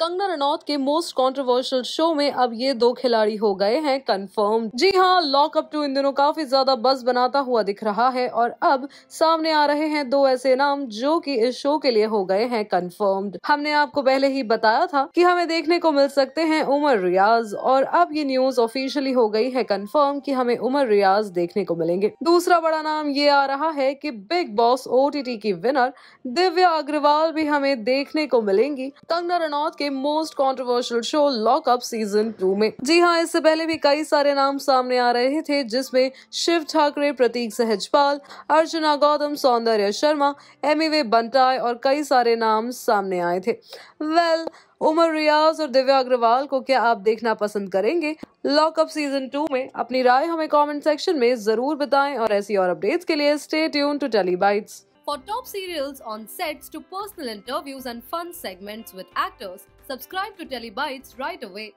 कंगना रनौत के most controversial show में अब ये दो खिलाड़ी हो गए हैं कंफर्म जी हाँ लॉकअप टू इन दिनों काफी ज्यादा बस बनाता हुआ दिख रहा है और अब सामने आ रहे हैं दो ऐसे नाम जो कि इस शो के लिए हो गए हैं कंफर्म्ड हमने आपको पहले ही बताया था कि हमें देखने को मिल सकते हैं उमर रियाज और अब ये न्यूज ऑफिशियली हो गई है कन्फर्म की हमें उमर रियाज देखने को मिलेंगे दूसरा बड़ा नाम ये आ रहा है की बिग बॉस ओ की विनर दिव्या अग्रवाल भी हमें देखने को मिलेंगी कंगना रनौत के most controversial show lock up season two में जी हाँ इससे पहले भी कई सारे नाम सामने आ रहे थे जिसमें शिव ठाकरे प्रतीक सहजपाल अर्चना गौतम सौंदर्य शर्मा एमिवे बंटाय और कई सारे नाम सामने आए थे वेल well, उमर रियाज और दिव्या अग्रवाल को क्या आप देखना पसंद करेंगे लॉकअप सीजन टू में अपनी राय हमें कमेंट सेक्शन में जरूर बताएं और ऐसी और अपडेट्स के लिए stay tune to tele bytes For top serials on sets to personal interviews and fun segments with actors, subscribe to Telebytes right away.